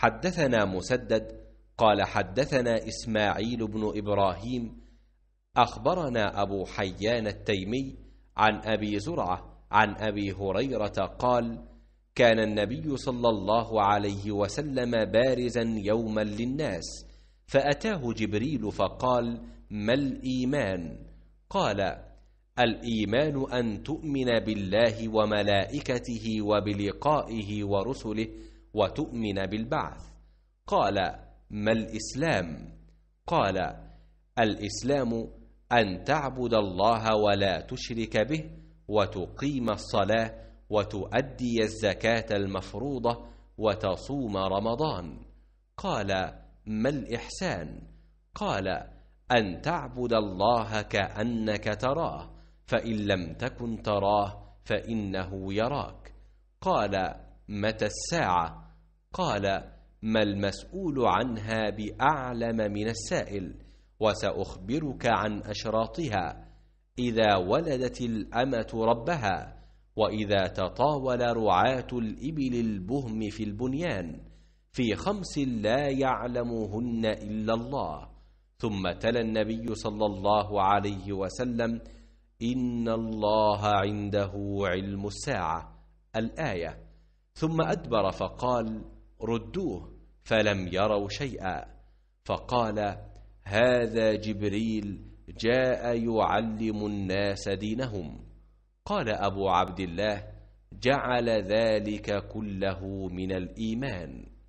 حدثنا مسدد قال حدثنا إسماعيل بن إبراهيم أخبرنا أبو حيان التيمي عن أبي زرعة عن أبي هريرة قال كان النبي صلى الله عليه وسلم بارزا يوما للناس فأتاه جبريل فقال ما الإيمان؟ قال الإيمان أن تؤمن بالله وملائكته وبلقائه ورسله وتؤمن بالبعث قال ما الإسلام؟ قال الإسلام أن تعبد الله ولا تشرك به وتقيم الصلاة وتؤدي الزكاة المفروضة وتصوم رمضان قال ما الإحسان؟ قال أن تعبد الله كأنك تراه فإن لم تكن تراه فإنه يراك قال متى الساعة؟ قال: ما المسؤول عنها بأعلم من السائل، وسأخبرك عن أشراطها، إذا ولدت الأمة ربها، وإذا تطاول رعاة الإبل البهم في البنيان، في خمس لا يعلمهن إلا الله، ثم تلا النبي صلى الله عليه وسلم: إن الله عنده علم الساعة، الآية ثم أدبر فقال ردوه فلم يروا شيئا فقال هذا جبريل جاء يعلم الناس دينهم قال أبو عبد الله جعل ذلك كله من الإيمان